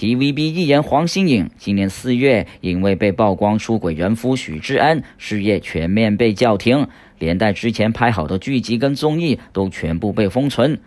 TVB 艺人黄心颖今年四月因为被曝光出轨人夫许志安，事业全面被叫停，连带之前拍好的剧集跟综艺都全部被封存。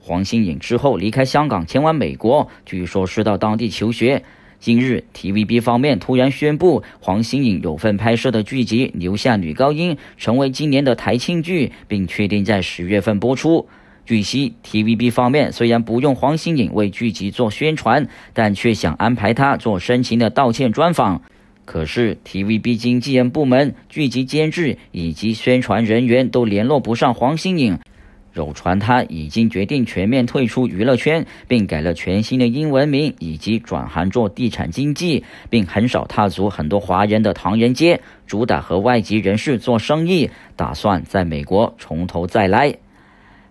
黄心颖之后离开香港，前往美国，据说是到当地求学。近日，TVB 方面突然宣布，黄心颖有份拍摄的剧集留下女高音，成为今年的台庆剧，并确定在十月份播出。据悉，TVB 方面虽然不用黄心颖为剧集做宣传，但却想安排她做深情的道歉专访。可是，TVB 经纪人部门、剧集监制以及宣传人员都联络不上黄心颖。有传他已经决定全面退出娱乐圈，并改了全新的英文名，以及转行做地产经纪，并很少踏足很多华人的唐人街，主打和外籍人士做生意，打算在美国从头再来。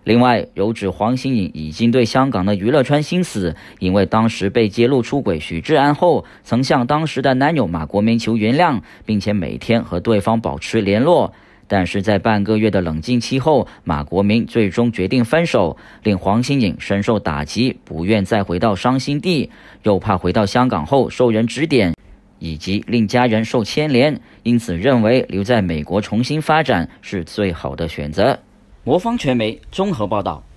另外，有指黄心颖已经对香港的娱乐圈心死，因为当时被揭露出轨许志安后，曾向当时的男友马国明求原谅，并且每天和对方保持联络。但是在半个月的冷静期后，马国明最终决定分手，令黄心颖深受打击，不愿再回到伤心地，又怕回到香港后受人指点，以及令家人受牵连，因此认为留在美国重新发展是最好的选择。魔方传媒综合报道。